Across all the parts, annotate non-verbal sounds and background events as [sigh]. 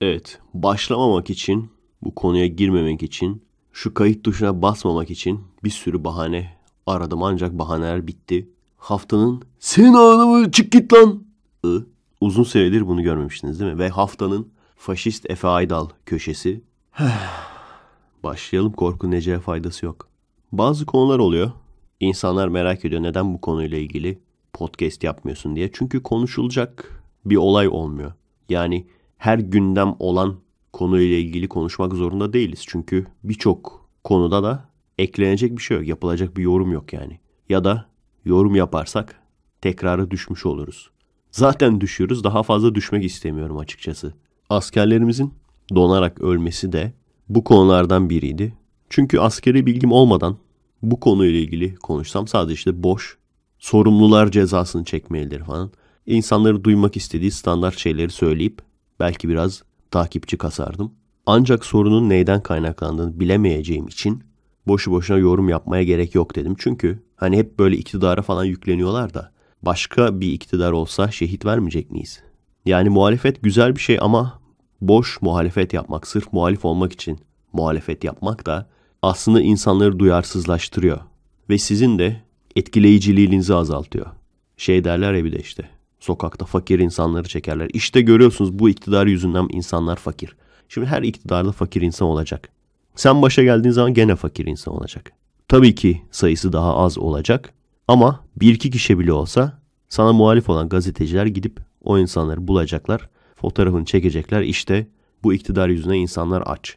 Evet, başlamamak için, bu konuya girmemek için, şu kayıt tuşuna basmamak için bir sürü bahane aradım ancak bahaneler bitti. Haftanın sen anamı çık git lan. I. Uzun süredir bunu görmemiştiniz değil mi? Ve haftanın faşist Efe Aydal köşesi. [sighs] Başlayalım korku neceye faydası yok. Bazı konular oluyor. İnsanlar merak ediyor neden bu konuyla ilgili podcast yapmıyorsun diye. Çünkü konuşulacak bir olay olmuyor. Yani her gündem olan konuyla ilgili konuşmak zorunda değiliz. Çünkü birçok konuda da eklenecek bir şey yok. Yapılacak bir yorum yok yani. Ya da yorum yaparsak tekrarı düşmüş oluruz. Zaten düşüyoruz. Daha fazla düşmek istemiyorum açıkçası. Askerlerimizin donarak ölmesi de bu konulardan biriydi. Çünkü askeri bilgim olmadan bu konuyla ilgili konuşsam sadece işte boş, sorumlular cezasını çekmelidir falan. İnsanları duymak istediği standart şeyleri söyleyip Belki biraz takipçi kasardım. Ancak sorunun neyden kaynaklandığını bilemeyeceğim için boşu boşuna yorum yapmaya gerek yok dedim. Çünkü hani hep böyle iktidara falan yükleniyorlar da başka bir iktidar olsa şehit vermeyecek miyiz? Yani muhalefet güzel bir şey ama boş muhalefet yapmak, sırf muhalif olmak için muhalefet yapmak da aslında insanları duyarsızlaştırıyor ve sizin de etkileyiciliğinizi azaltıyor. Şey derler ya bir de işte Sokakta fakir insanları çekerler. İşte görüyorsunuz bu iktidar yüzünden insanlar fakir. Şimdi her iktidarda fakir insan olacak. Sen başa geldiğin zaman gene fakir insan olacak. Tabii ki sayısı daha az olacak ama bir iki kişi bile olsa sana muhalif olan gazeteciler gidip o insanları bulacaklar. Fotoğrafını çekecekler İşte bu iktidar yüzüne insanlar aç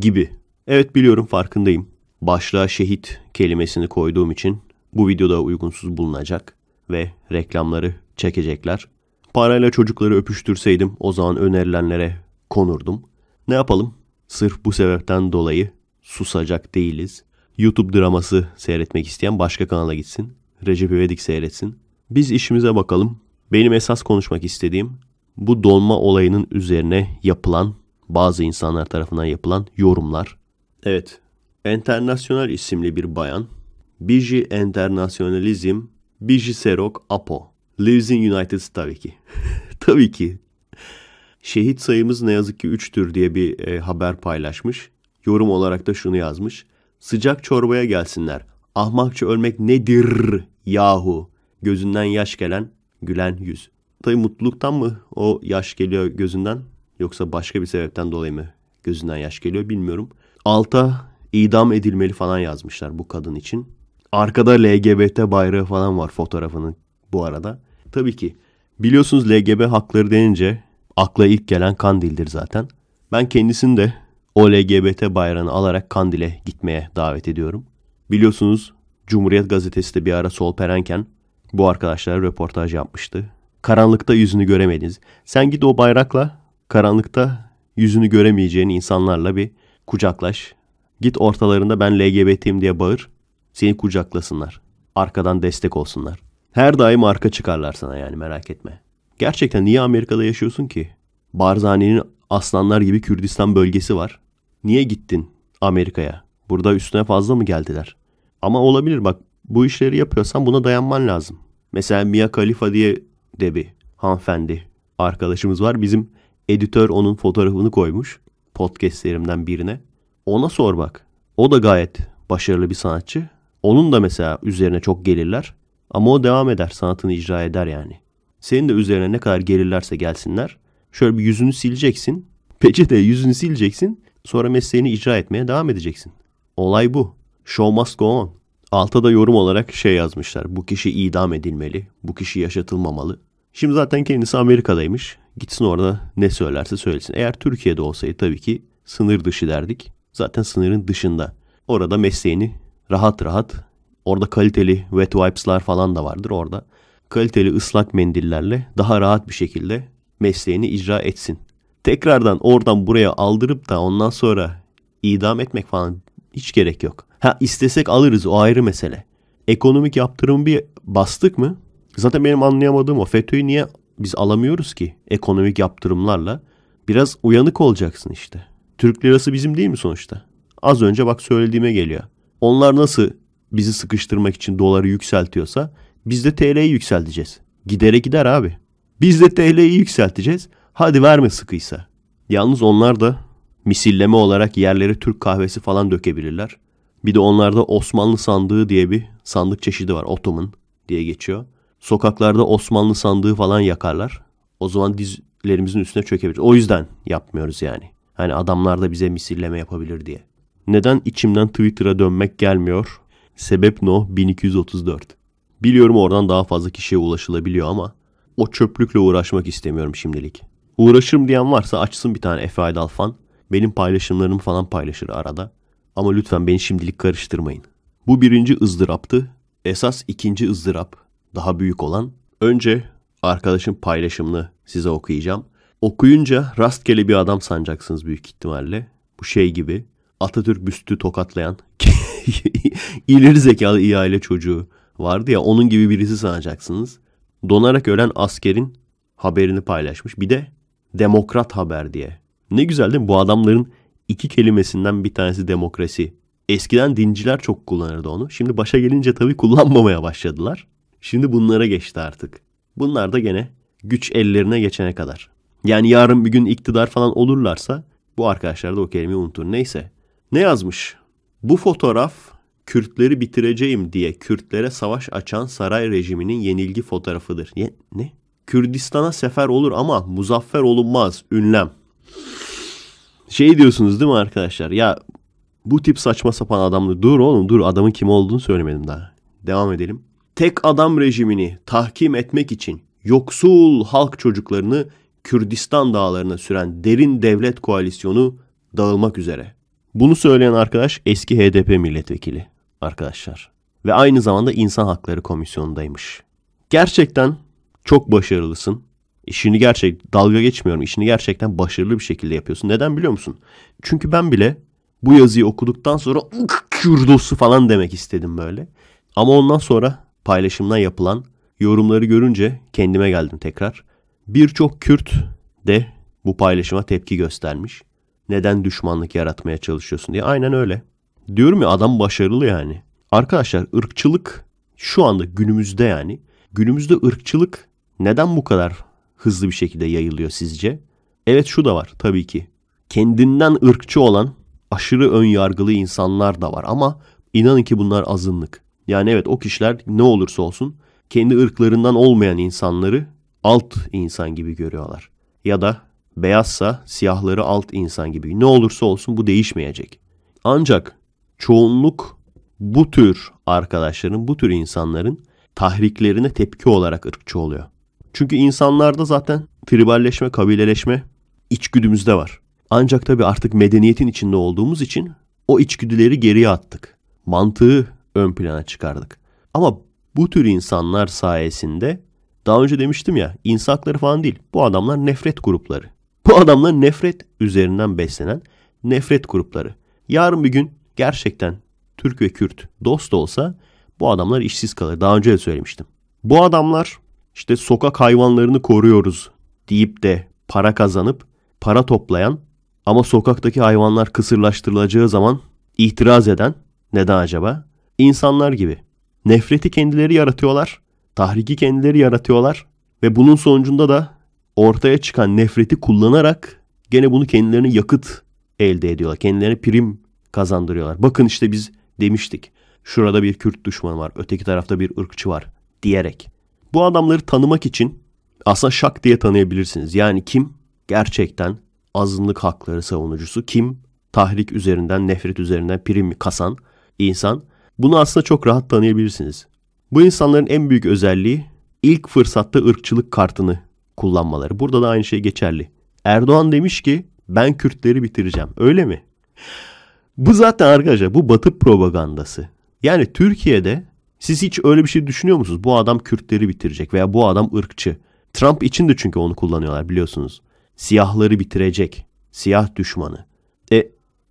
gibi. Evet biliyorum farkındayım. Başlığa şehit kelimesini koyduğum için bu videoda uygunsuz bulunacak ve reklamları çekecekler. Parayla çocukları öpüştürseydim o zaman önerilenlere konurdum. Ne yapalım? Sırf bu sebepten dolayı susacak değiliz. YouTube draması seyretmek isteyen başka kanala gitsin. Recep İvedik seyretsin. Biz işimize bakalım. Benim esas konuşmak istediğim bu donma olayının üzerine yapılan bazı insanlar tarafından yapılan yorumlar. Evet. Enternasyonel isimli bir bayan. Biji Enternasyonalizm, Biji Serok Apo Leaves'in United'sı tabii ki. [laughs] tabii ki. Şehit sayımız ne yazık ki 3'tür diye bir e, haber paylaşmış. Yorum olarak da şunu yazmış. Sıcak çorbaya gelsinler. Ahmakça ölmek nedir yahu? Gözünden yaş gelen gülen yüz. Tabii mutluluktan mı o yaş geliyor gözünden yoksa başka bir sebepten dolayı mı gözünden yaş geliyor bilmiyorum. Alta idam edilmeli falan yazmışlar bu kadın için. Arkada LGBT bayrağı falan var fotoğrafının bu arada. Tabii ki. Biliyorsunuz LGB hakları denince akla ilk gelen Kandil'dir zaten. Ben kendisini de o LGBT bayrağını alarak Kandil'e gitmeye davet ediyorum. Biliyorsunuz Cumhuriyet Gazetesi de bir ara sol perenken bu arkadaşlara röportaj yapmıştı. Karanlıkta yüzünü göremediniz. Sen git o bayrakla karanlıkta yüzünü göremeyeceğin insanlarla bir kucaklaş. Git ortalarında ben LGBT'yim diye bağır. Seni kucaklasınlar. Arkadan destek olsunlar. Her daim arka çıkarlar sana yani merak etme. Gerçekten niye Amerika'da yaşıyorsun ki? Barzani'nin aslanlar gibi Kürdistan bölgesi var. Niye gittin Amerika'ya? Burada üstüne fazla mı geldiler? Ama olabilir bak bu işleri yapıyorsan buna dayanman lazım. Mesela Mia Khalifa diye de bir hanımefendi arkadaşımız var. Bizim editör onun fotoğrafını koymuş podcastlerimden birine. Ona sor bak. O da gayet başarılı bir sanatçı. Onun da mesela üzerine çok gelirler. Ama o devam eder, sanatını icra eder yani. Senin de üzerine ne kadar gelirlerse gelsinler. Şöyle bir yüzünü sileceksin. [laughs] Peçete yüzünü sileceksin. Sonra mesleğini icra etmeye devam edeceksin. Olay bu. Show must go on. Altta da yorum olarak şey yazmışlar. Bu kişi idam edilmeli. Bu kişi yaşatılmamalı. Şimdi zaten kendisi Amerika'daymış. Gitsin orada ne söylerse söylesin. Eğer Türkiye'de olsaydı tabii ki sınır dışı derdik. Zaten sınırın dışında. Orada mesleğini rahat rahat Orada kaliteli wet wipes'lar falan da vardır orada. Kaliteli ıslak mendillerle daha rahat bir şekilde mesleğini icra etsin. Tekrardan oradan buraya aldırıp da ondan sonra idam etmek falan hiç gerek yok. Ha istesek alırız o ayrı mesele. Ekonomik yaptırımı bir bastık mı? Zaten benim anlayamadığım o FETÖ'yü niye biz alamıyoruz ki ekonomik yaptırımlarla? Biraz uyanık olacaksın işte. Türk lirası bizim değil mi sonuçta? Az önce bak söylediğime geliyor. Onlar nasıl bizi sıkıştırmak için doları yükseltiyorsa biz de TL'yi yükselteceğiz. Gidere gider abi. Biz de TL'yi yükselteceğiz. Hadi verme sıkıysa. Yalnız onlar da misilleme olarak yerlere Türk kahvesi falan dökebilirler. Bir de onlarda Osmanlı sandığı diye bir sandık çeşidi var. Ottoman diye geçiyor. Sokaklarda Osmanlı sandığı falan yakarlar. O zaman dizlerimizin üstüne çökebilir. O yüzden yapmıyoruz yani. Hani adamlar da bize misilleme yapabilir diye. Neden içimden Twitter'a dönmek gelmiyor? Sebep no 1234. Biliyorum oradan daha fazla kişiye ulaşılabiliyor ama o çöplükle uğraşmak istemiyorum şimdilik. Uğraşırım diyen varsa açsın bir tane Efe Aydal fan. Benim paylaşımlarımı falan paylaşır arada. Ama lütfen beni şimdilik karıştırmayın. Bu birinci ızdıraptı. Esas ikinci ızdırap daha büyük olan. Önce arkadaşın paylaşımını size okuyacağım. Okuyunca rastgele bir adam sanacaksınız büyük ihtimalle. Bu şey gibi Atatürk büstü tokatlayan [laughs] [laughs] ileri zekalı iyi aile çocuğu vardı ya onun gibi birisi sanacaksınız. Donarak ölen askerin haberini paylaşmış. Bir de demokrat haber diye. Ne güzel değil mi? Bu adamların iki kelimesinden bir tanesi demokrasi. Eskiden dinciler çok kullanırdı onu. Şimdi başa gelince tabii kullanmamaya başladılar. Şimdi bunlara geçti artık. Bunlar da gene güç ellerine geçene kadar. Yani yarın bir gün iktidar falan olurlarsa bu arkadaşlar da o kelimeyi unutur. Neyse. Ne yazmış? Bu fotoğraf Kürtleri bitireceğim diye Kürtlere savaş açan saray rejiminin yenilgi fotoğrafıdır. Ye, ne? Kürdistan'a sefer olur ama muzaffer olunmaz. Ünlem. Şey diyorsunuz değil mi arkadaşlar? Ya bu tip saçma sapan adamlı dur oğlum dur adamın kim olduğunu söylemedim daha. Devam edelim. Tek adam rejimini tahkim etmek için yoksul halk çocuklarını Kürdistan dağlarına süren derin devlet koalisyonu dağılmak üzere. Bunu söyleyen arkadaş eski HDP milletvekili arkadaşlar. Ve aynı zamanda insan hakları komisyonundaymış. Gerçekten çok başarılısın. İşini e, gerçek dalga geçmiyorum. İşini gerçekten başarılı bir şekilde yapıyorsun. Neden biliyor musun? Çünkü ben bile bu yazıyı okuduktan sonra kürdosu falan demek istedim böyle. Ama ondan sonra paylaşımdan yapılan yorumları görünce kendime geldim tekrar. Birçok Kürt de bu paylaşıma tepki göstermiş. Neden düşmanlık yaratmaya çalışıyorsun diye. Aynen öyle. Diyorum ya adam başarılı yani. Arkadaşlar ırkçılık şu anda günümüzde yani günümüzde ırkçılık neden bu kadar hızlı bir şekilde yayılıyor sizce? Evet şu da var tabii ki. Kendinden ırkçı olan aşırı ön yargılı insanlar da var ama inanın ki bunlar azınlık. Yani evet o kişiler ne olursa olsun kendi ırklarından olmayan insanları alt insan gibi görüyorlar. Ya da beyazsa siyahları alt insan gibi. Ne olursa olsun bu değişmeyecek. Ancak çoğunluk bu tür arkadaşların, bu tür insanların tahriklerine tepki olarak ırkçı oluyor. Çünkü insanlarda zaten triballeşme, kabileleşme içgüdümüzde var. Ancak tabii artık medeniyetin içinde olduğumuz için o içgüdüleri geriye attık. Mantığı ön plana çıkardık. Ama bu tür insanlar sayesinde daha önce demiştim ya insan hakları falan değil. Bu adamlar nefret grupları. Bu adamlar nefret üzerinden beslenen nefret grupları. Yarın bir gün gerçekten Türk ve Kürt dost olsa bu adamlar işsiz kalır. Daha önce de söylemiştim. Bu adamlar işte sokak hayvanlarını koruyoruz deyip de para kazanıp para toplayan ama sokaktaki hayvanlar kısırlaştırılacağı zaman itiraz eden neden acaba? İnsanlar gibi. Nefreti kendileri yaratıyorlar, tahriki kendileri yaratıyorlar ve bunun sonucunda da ortaya çıkan nefreti kullanarak gene bunu kendilerine yakıt elde ediyorlar. Kendilerine prim kazandırıyorlar. Bakın işte biz demiştik. Şurada bir Kürt düşmanı var. Öteki tarafta bir ırkçı var diyerek. Bu adamları tanımak için aslında şak diye tanıyabilirsiniz. Yani kim gerçekten azınlık hakları savunucusu, kim tahrik üzerinden, nefret üzerinden prim kasan insan. Bunu aslında çok rahat tanıyabilirsiniz. Bu insanların en büyük özelliği ilk fırsatta ırkçılık kartını kullanmaları. Burada da aynı şey geçerli. Erdoğan demiş ki ben Kürtleri bitireceğim. Öyle mi? Bu zaten arkadaşlar bu batı propagandası. Yani Türkiye'de siz hiç öyle bir şey düşünüyor musunuz? Bu adam Kürtleri bitirecek veya bu adam ırkçı. Trump için de çünkü onu kullanıyorlar biliyorsunuz. Siyahları bitirecek. Siyah düşmanı. E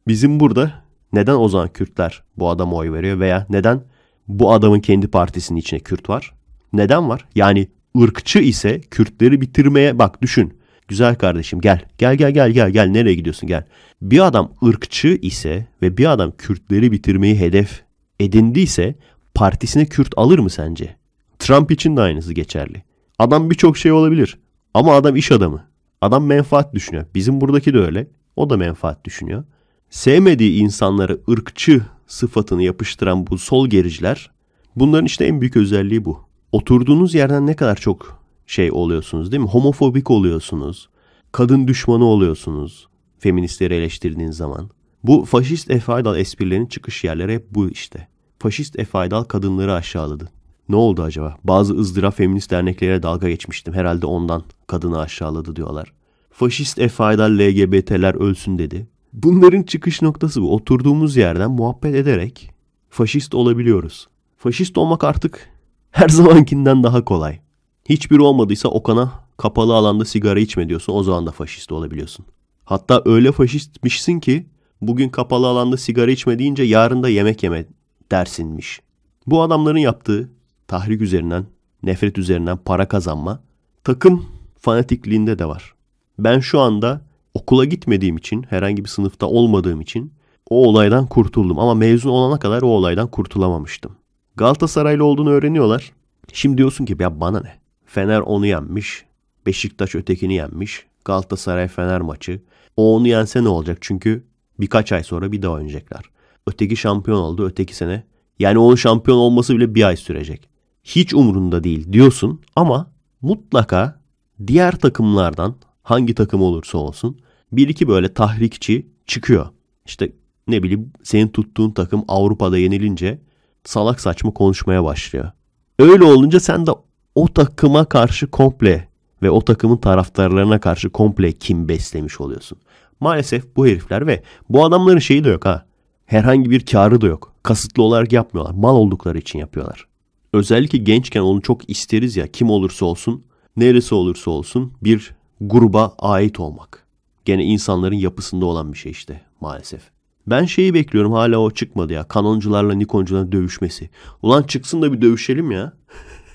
bizim burada neden o zaman Kürtler bu adama oy veriyor veya neden bu adamın kendi partisinin içine Kürt var? Neden var? Yani ırkçı ise Kürtleri bitirmeye bak düşün. Güzel kardeşim gel. Gel gel gel gel gel nereye gidiyorsun gel. Bir adam ırkçı ise ve bir adam Kürtleri bitirmeyi hedef edindiyse partisine Kürt alır mı sence? Trump için de aynısı geçerli. Adam birçok şey olabilir ama adam iş adamı. Adam menfaat düşünüyor. Bizim buradaki de öyle. O da menfaat düşünüyor. Sevmediği insanları ırkçı sıfatını yapıştıran bu sol gericiler bunların işte en büyük özelliği bu oturduğunuz yerden ne kadar çok şey oluyorsunuz değil mi? Homofobik oluyorsunuz. Kadın düşmanı oluyorsunuz. Feministleri eleştirdiğiniz zaman. Bu faşist efaydal Aydal esprilerinin çıkış yerleri hep bu işte. Faşist efaydal kadınları aşağıladı. Ne oldu acaba? Bazı ızdıra feminist derneklere dalga geçmiştim. Herhalde ondan kadını aşağıladı diyorlar. Faşist efaydal LGBT'ler ölsün dedi. Bunların çıkış noktası bu. Oturduğumuz yerden muhabbet ederek faşist olabiliyoruz. Faşist olmak artık her zamankinden daha kolay. Hiçbiri olmadıysa Okan'a kapalı alanda sigara içme diyorsun. O zaman da faşist olabiliyorsun. Hatta öyle faşistmişsin ki bugün kapalı alanda sigara içme deyince yarın da yemek yeme dersinmiş. Bu adamların yaptığı tahrik üzerinden, nefret üzerinden para kazanma takım fanatikliğinde de var. Ben şu anda okula gitmediğim için, herhangi bir sınıfta olmadığım için o olaydan kurtuldum. Ama mezun olana kadar o olaydan kurtulamamıştım. Galatasaraylı olduğunu öğreniyorlar. Şimdi diyorsun ki ya bana ne? Fener onu yenmiş. Beşiktaş ötekini yenmiş. Galatasaray Fener maçı. O onu yense ne olacak? Çünkü birkaç ay sonra bir daha oynayacaklar. Öteki şampiyon oldu öteki sene. Yani onun şampiyon olması bile bir ay sürecek. Hiç umurunda değil diyorsun ama mutlaka diğer takımlardan hangi takım olursa olsun bir iki böyle tahrikçi çıkıyor. İşte ne bileyim senin tuttuğun takım Avrupa'da yenilince salak saçma konuşmaya başlıyor. Öyle olunca sen de o takıma karşı komple ve o takımın taraftarlarına karşı komple kim beslemiş oluyorsun. Maalesef bu herifler ve bu adamların şeyi de yok ha. Herhangi bir karı da yok. Kasıtlı olarak yapmıyorlar. Mal oldukları için yapıyorlar. Özellikle gençken onu çok isteriz ya kim olursa olsun, neresi olursa olsun bir gruba ait olmak. Gene insanların yapısında olan bir şey işte maalesef. Ben şeyi bekliyorum hala o çıkmadı ya. Kanoncularla Nikoncuların dövüşmesi. Ulan çıksın da bir dövüşelim ya.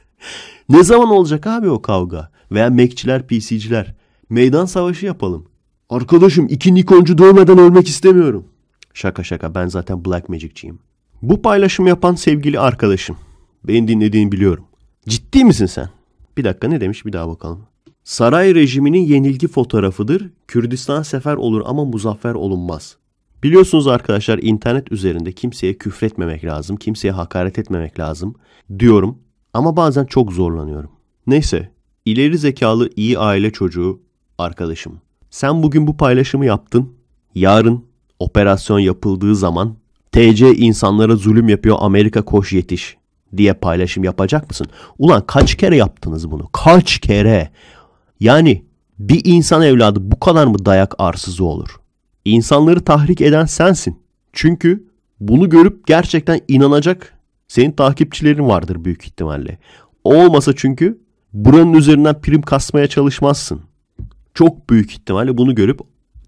[laughs] ne zaman olacak abi o kavga? Veya Mekçiler, PC'ciler. Meydan savaşı yapalım. Arkadaşım iki Nikoncu dövmeden ölmek istemiyorum. Şaka şaka ben zaten Black Magic'ciyim. Bu paylaşımı yapan sevgili arkadaşım. Beni dinlediğini biliyorum. Ciddi misin sen? Bir dakika ne demiş bir daha bakalım. Saray rejiminin yenilgi fotoğrafıdır. Kürdistan sefer olur ama muzaffer olunmaz. Biliyorsunuz arkadaşlar internet üzerinde kimseye küfretmemek lazım, kimseye hakaret etmemek lazım diyorum ama bazen çok zorlanıyorum. Neyse, ileri zekalı iyi aile çocuğu arkadaşım. Sen bugün bu paylaşımı yaptın. Yarın operasyon yapıldığı zaman TC insanlara zulüm yapıyor Amerika koş yetiş diye paylaşım yapacak mısın? Ulan kaç kere yaptınız bunu? Kaç kere? Yani bir insan evladı bu kadar mı dayak arsızı olur? İnsanları tahrik eden sensin. Çünkü bunu görüp gerçekten inanacak senin takipçilerin vardır büyük ihtimalle. olmasa çünkü buranın üzerinden prim kasmaya çalışmazsın. Çok büyük ihtimalle bunu görüp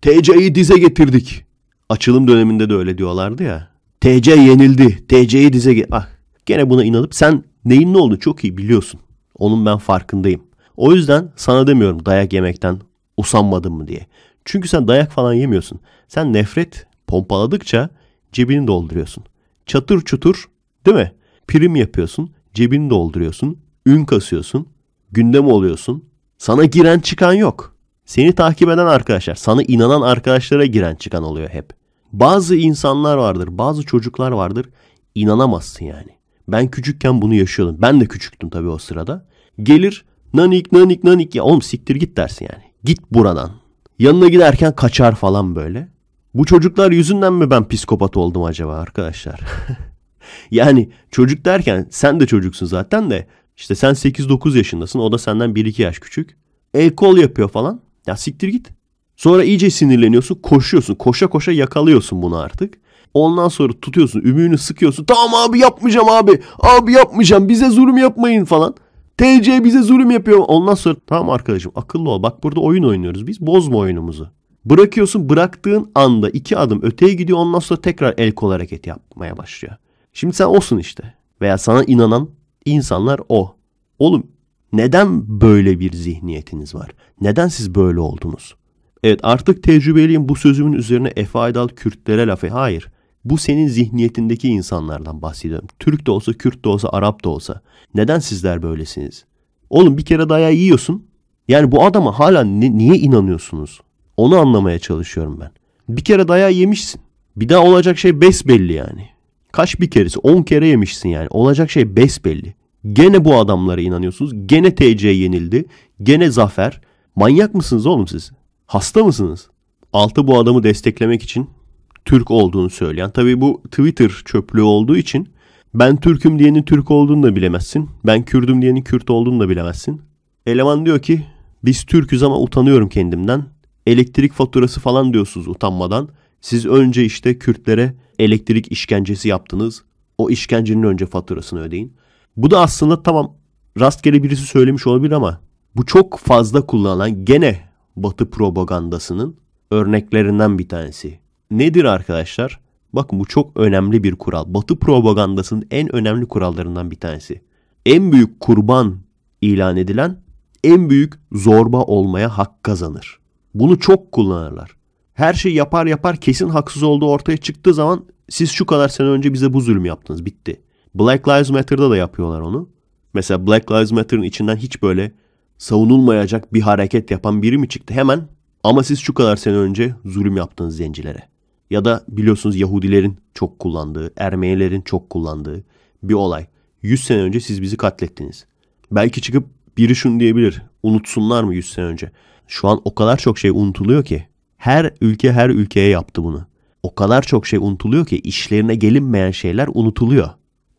TC'yi dize getirdik. Açılım döneminde de öyle diyorlardı ya. TC yenildi. TC'yi dize get... Ah. Gene buna inanıp sen neyin ne olduğunu çok iyi biliyorsun. Onun ben farkındayım. O yüzden sana demiyorum dayak yemekten usanmadın mı diye. Çünkü sen dayak falan yemiyorsun. Sen nefret pompaladıkça cebini dolduruyorsun. Çatır çutur değil mi? Prim yapıyorsun, cebini dolduruyorsun, ün kasıyorsun, gündem oluyorsun. Sana giren çıkan yok. Seni takip eden arkadaşlar, sana inanan arkadaşlara giren çıkan oluyor hep. Bazı insanlar vardır, bazı çocuklar vardır. İnanamazsın yani. Ben küçükken bunu yaşıyordum. Ben de küçüktüm tabii o sırada. Gelir nanik nanik nanik ya oğlum siktir git dersin yani. Git buradan. Yanına giderken kaçar falan böyle. Bu çocuklar yüzünden mi ben psikopat oldum acaba arkadaşlar? [laughs] yani çocuk derken sen de çocuksun zaten de işte sen 8-9 yaşındasın o da senden 1-2 yaş küçük. El kol yapıyor falan. Ya siktir git. Sonra iyice sinirleniyorsun koşuyorsun koşa koşa yakalıyorsun bunu artık. Ondan sonra tutuyorsun ümüğünü sıkıyorsun. Tamam abi yapmayacağım abi. Abi yapmayacağım bize zulüm yapmayın falan. TC bize zulüm yapıyor. Ondan sonra tamam arkadaşım akıllı ol. Bak burada oyun oynuyoruz biz. Bozma oyunumuzu. Bırakıyorsun bıraktığın anda iki adım öteye gidiyor. Ondan sonra tekrar el kol hareket yapmaya başlıyor. Şimdi sen olsun işte. Veya sana inanan insanlar o. Oğlum neden böyle bir zihniyetiniz var? Neden siz böyle oldunuz? Evet artık tecrübeliyim bu sözümün üzerine Efe Aydal Kürtlere lafı. E- Hayır. Bu senin zihniyetindeki insanlardan bahsediyorum. Türk de olsa, Kürt de olsa, Arap da olsa. Neden sizler böylesiniz? Oğlum bir kere daya yiyorsun. Yani bu adama hala ne, niye inanıyorsunuz? Onu anlamaya çalışıyorum ben. Bir kere daya yemişsin. Bir daha olacak şey besbelli yani. Kaç bir keresi? 10 kere yemişsin yani. Olacak şey besbelli. Gene bu adamlara inanıyorsunuz. Gene TC yenildi. Gene zafer. Manyak mısınız oğlum siz? Hasta mısınız? Altı bu adamı desteklemek için Türk olduğunu söyleyen. Tabii bu Twitter çöplüğü olduğu için ben Türk'üm diyenin Türk olduğunu da bilemezsin. Ben Kürd'üm diyenin Kürt olduğunu da bilemezsin. Eleman diyor ki biz Türk'üz ama utanıyorum kendimden. Elektrik faturası falan diyorsunuz utanmadan. Siz önce işte Kürtlere elektrik işkencesi yaptınız. O işkencenin önce faturasını ödeyin. Bu da aslında tamam rastgele birisi söylemiş olabilir ama bu çok fazla kullanılan gene Batı propagandasının örneklerinden bir tanesi nedir arkadaşlar? Bakın bu çok önemli bir kural. Batı propagandasının en önemli kurallarından bir tanesi. En büyük kurban ilan edilen en büyük zorba olmaya hak kazanır. Bunu çok kullanırlar. Her şey yapar yapar kesin haksız olduğu ortaya çıktığı zaman siz şu kadar sene önce bize bu zulüm yaptınız bitti. Black Lives Matter'da da yapıyorlar onu. Mesela Black Lives Matter'ın içinden hiç böyle savunulmayacak bir hareket yapan biri mi çıktı? Hemen ama siz şu kadar sene önce zulüm yaptınız zencilere. Ya da biliyorsunuz Yahudilerin çok kullandığı, Ermenilerin çok kullandığı bir olay. 100 sene önce siz bizi katlettiniz. Belki çıkıp biri şunu diyebilir. Unutsunlar mı 100 sene önce? Şu an o kadar çok şey unutuluyor ki. Her ülke her ülkeye yaptı bunu. O kadar çok şey unutuluyor ki işlerine gelinmeyen şeyler unutuluyor.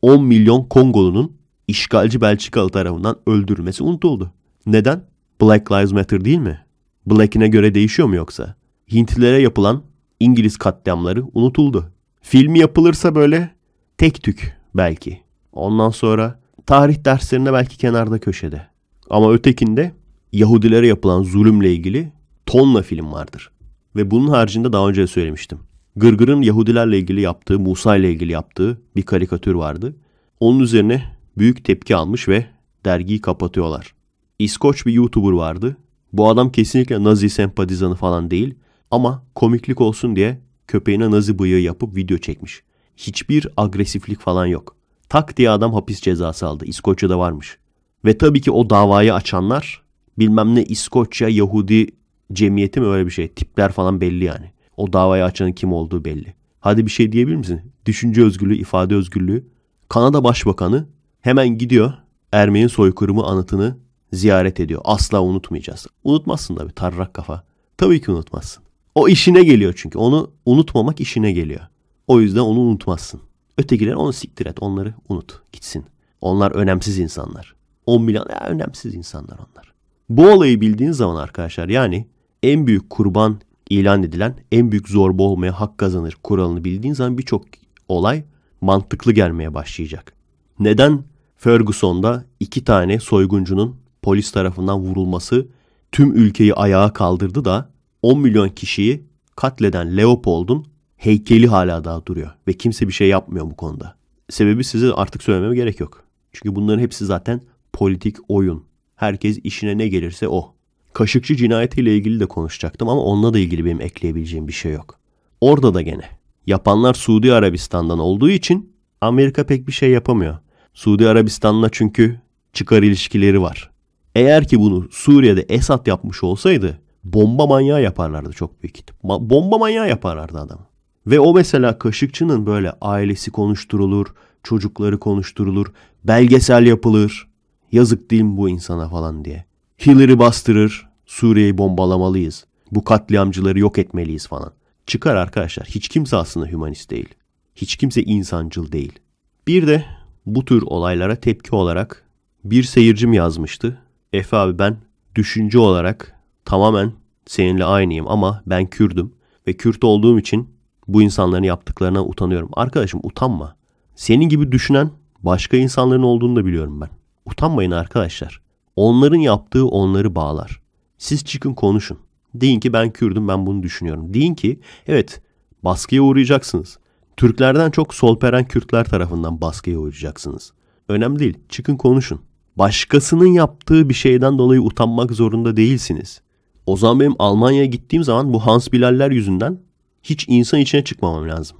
10 milyon Kongolunun işgalci Belçikalı tarafından öldürülmesi unutuldu. Neden? Black Lives Matter değil mi? Black'ine göre değişiyor mu yoksa? Hintlilere yapılan İngiliz katliamları unutuldu. Filmi yapılırsa böyle tek tük belki. Ondan sonra tarih derslerinde belki kenarda köşede. Ama ötekinde Yahudilere yapılan zulümle ilgili tonla film vardır. Ve bunun haricinde daha önce de söylemiştim. Gırgır'ın Yahudilerle ilgili yaptığı, Musa ile ilgili yaptığı bir karikatür vardı. Onun üzerine büyük tepki almış ve dergiyi kapatıyorlar. İskoç bir YouTuber vardı. Bu adam kesinlikle Nazi sempatizanı falan değil. Ama komiklik olsun diye köpeğine nazi bıyığı yapıp video çekmiş. Hiçbir agresiflik falan yok. Tak diye adam hapis cezası aldı. İskoçya'da varmış. Ve tabii ki o davayı açanlar bilmem ne İskoçya Yahudi cemiyeti mi öyle bir şey. Tipler falan belli yani. O davayı açanın kim olduğu belli. Hadi bir şey diyebilir misin? Düşünce özgürlüğü, ifade özgürlüğü. Kanada Başbakanı hemen gidiyor Ermeni soykırımı anıtını ziyaret ediyor. Asla unutmayacağız. Unutmazsın tabii tarrak kafa. Tabii ki unutmazsın. O işine geliyor çünkü. Onu unutmamak işine geliyor. O yüzden onu unutmazsın. Ötekiler onu siktir et. Onları unut. Gitsin. Onlar önemsiz insanlar. 10 milyon ya önemsiz insanlar onlar. Bu olayı bildiğin zaman arkadaşlar yani en büyük kurban ilan edilen en büyük zorba olmaya hak kazanır kuralını bildiğin zaman birçok olay mantıklı gelmeye başlayacak. Neden Ferguson'da iki tane soyguncunun polis tarafından vurulması tüm ülkeyi ayağa kaldırdı da 10 milyon kişiyi katleden Leopold'un heykeli hala daha duruyor ve kimse bir şey yapmıyor bu konuda. Sebebi size artık söylememe gerek yok. Çünkü bunların hepsi zaten politik oyun. Herkes işine ne gelirse o. Kaşıkçı cinayetiyle ilgili de konuşacaktım ama onunla da ilgili benim ekleyebileceğim bir şey yok. Orada da gene yapanlar Suudi Arabistan'dan olduğu için Amerika pek bir şey yapamıyor. Suudi Arabistan'la çünkü çıkar ilişkileri var. Eğer ki bunu Suriye'de Esad yapmış olsaydı bomba manyağı yaparlardı çok büyük ihtimal. Ma- bomba manyağı yaparlardı adamı. Ve o mesela Kaşıkçı'nın böyle ailesi konuşturulur, çocukları konuşturulur, belgesel yapılır. Yazık değil mi bu insana falan diye. Hillary bastırır, Suriye'yi bombalamalıyız. Bu katliamcıları yok etmeliyiz falan. Çıkar arkadaşlar. Hiç kimse aslında hümanist değil. Hiç kimse insancıl değil. Bir de bu tür olaylara tepki olarak bir seyircim yazmıştı. Efe abi ben düşünce olarak tamamen seninle aynıyım ama ben Kürdüm ve Kürt olduğum için bu insanların yaptıklarına utanıyorum. Arkadaşım utanma. Senin gibi düşünen başka insanların olduğunu da biliyorum ben. Utanmayın arkadaşlar. Onların yaptığı onları bağlar. Siz çıkın konuşun. Deyin ki ben Kürdüm ben bunu düşünüyorum. Deyin ki evet baskıya uğrayacaksınız. Türklerden çok solperen Kürtler tarafından baskıya uğrayacaksınız. Önemli değil. Çıkın konuşun. Başkasının yaptığı bir şeyden dolayı utanmak zorunda değilsiniz. O zaman benim Almanya'ya gittiğim zaman bu Hans Bilal'ler yüzünden hiç insan içine çıkmamam lazım.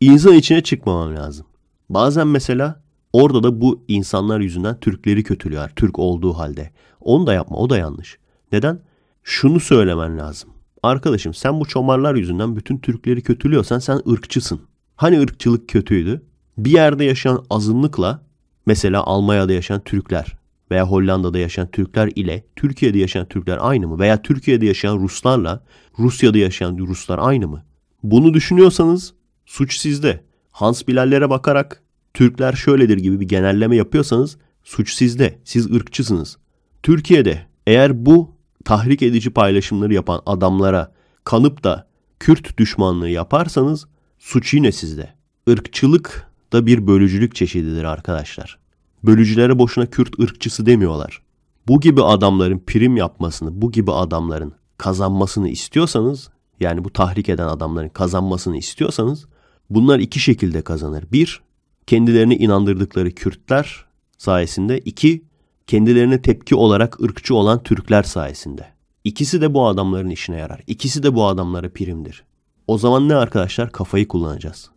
İnsan içine çıkmamam lazım. Bazen mesela orada da bu insanlar yüzünden Türkleri kötülüyor. Türk olduğu halde. Onu da yapma o da yanlış. Neden? Şunu söylemen lazım. Arkadaşım sen bu çomarlar yüzünden bütün Türkleri kötülüyorsan sen ırkçısın. Hani ırkçılık kötüydü? Bir yerde yaşayan azınlıkla mesela Almanya'da yaşayan Türkler veya Hollanda'da yaşayan Türkler ile Türkiye'de yaşayan Türkler aynı mı? Veya Türkiye'de yaşayan Ruslarla Rusya'da yaşayan Ruslar aynı mı? Bunu düşünüyorsanız suç sizde. Hans Bilal'lere bakarak Türkler şöyledir gibi bir genelleme yapıyorsanız suç sizde. Siz ırkçısınız. Türkiye'de eğer bu tahrik edici paylaşımları yapan adamlara kanıp da Kürt düşmanlığı yaparsanız suç yine sizde. Irkçılık da bir bölücülük çeşididir arkadaşlar. Bölücülere boşuna Kürt ırkçısı demiyorlar. Bu gibi adamların prim yapmasını, bu gibi adamların kazanmasını istiyorsanız, yani bu tahrik eden adamların kazanmasını istiyorsanız, bunlar iki şekilde kazanır. Bir, kendilerini inandırdıkları Kürtler sayesinde. iki kendilerine tepki olarak ırkçı olan Türkler sayesinde. İkisi de bu adamların işine yarar. İkisi de bu adamlara primdir. O zaman ne arkadaşlar? Kafayı kullanacağız.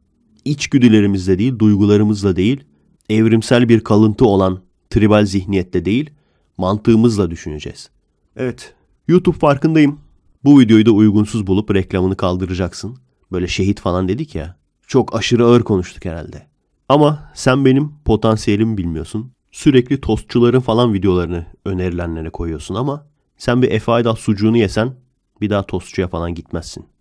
İçgüdülerimizle değil, duygularımızla değil, evrimsel bir kalıntı olan tribal zihniyette değil, mantığımızla düşüneceğiz. Evet, YouTube farkındayım. Bu videoyu da uygunsuz bulup reklamını kaldıracaksın. Böyle şehit falan dedik ya. Çok aşırı ağır konuştuk herhalde. Ama sen benim potansiyelimi bilmiyorsun. Sürekli tostçuların falan videolarını önerilenlere koyuyorsun ama sen bir Efe Aydat sucuğunu yesen bir daha tostçuya falan gitmezsin.